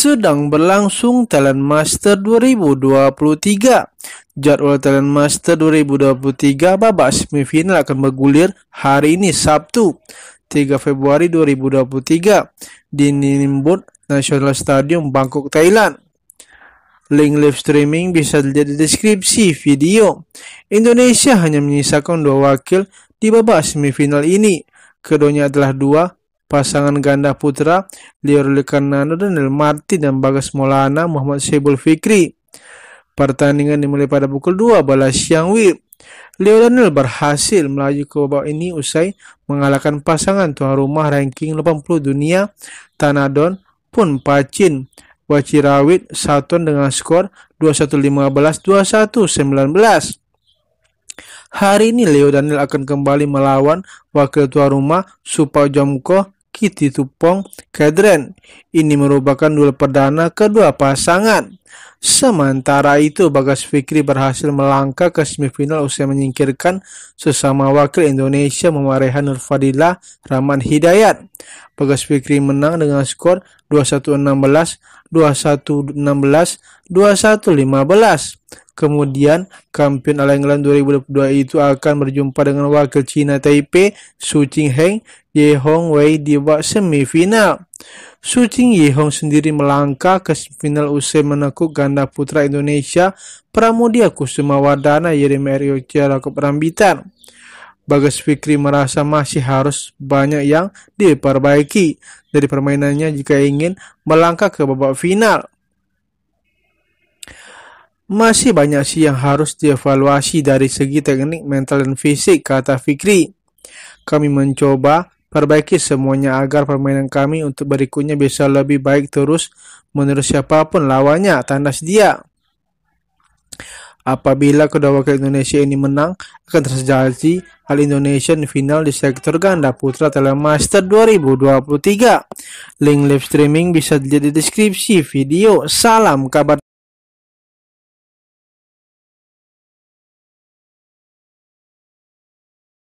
sedang berlangsung Talent Master 2023. Jadwal Talent Master 2023 babak semifinal akan bergulir hari ini Sabtu 3 Februari 2023 di Nimbun National Stadium Bangkok, Thailand. Link live streaming bisa dilihat di deskripsi video. Indonesia hanya menyisakan dua wakil di babak semifinal ini. Keduanya adalah dua pasangan ganda putra Leo Karnano dan El Marti dan Bagas Molana Muhammad Syebul Fikri. Pertandingan dimulai pada pukul 2 balas siang WIB. Leo Daniel berhasil melaju ke babak ini usai mengalahkan pasangan tuan rumah ranking 80 dunia Tanadon pun Pacin Wacirawit Saton dengan skor 21-15-21-19. Hari ini Leo Daniel akan kembali melawan wakil tuan rumah Supajomko Kitty Tupong Kedren. Ini merupakan duel perdana kedua pasangan. Sementara itu, Bagas Fikri berhasil melangkah ke semifinal usai menyingkirkan sesama wakil Indonesia memarehan Nurfadila Rahman Hidayat. Bagas Fikri menang dengan skor 21-16, 21-16, 21-15. Kemudian, kampion All England 2022 itu akan berjumpa dengan wakil Cina Taipei, Su Heng, Ye Hong Wei di babak semifinal. Su Yehong sendiri melangkah ke final usai menekuk ganda putra Indonesia Pramudia Kusuma Wardana Yerim Ryoji Yakob Rambitan. Bagas Fikri merasa masih harus banyak yang diperbaiki dari permainannya jika ingin melangkah ke babak final. Masih banyak sih yang harus dievaluasi dari segi teknik, mental, dan fisik, kata Fikri. Kami mencoba Perbaiki semuanya agar permainan kami untuk berikutnya bisa lebih baik terus menurut siapapun lawannya, tandas dia. Apabila kedua wakil Indonesia ini menang, akan terjadi Indonesia Indonesian Final di sektor ganda putra Telemaster 2023. Link live streaming bisa dilihat di deskripsi video. Salam kabar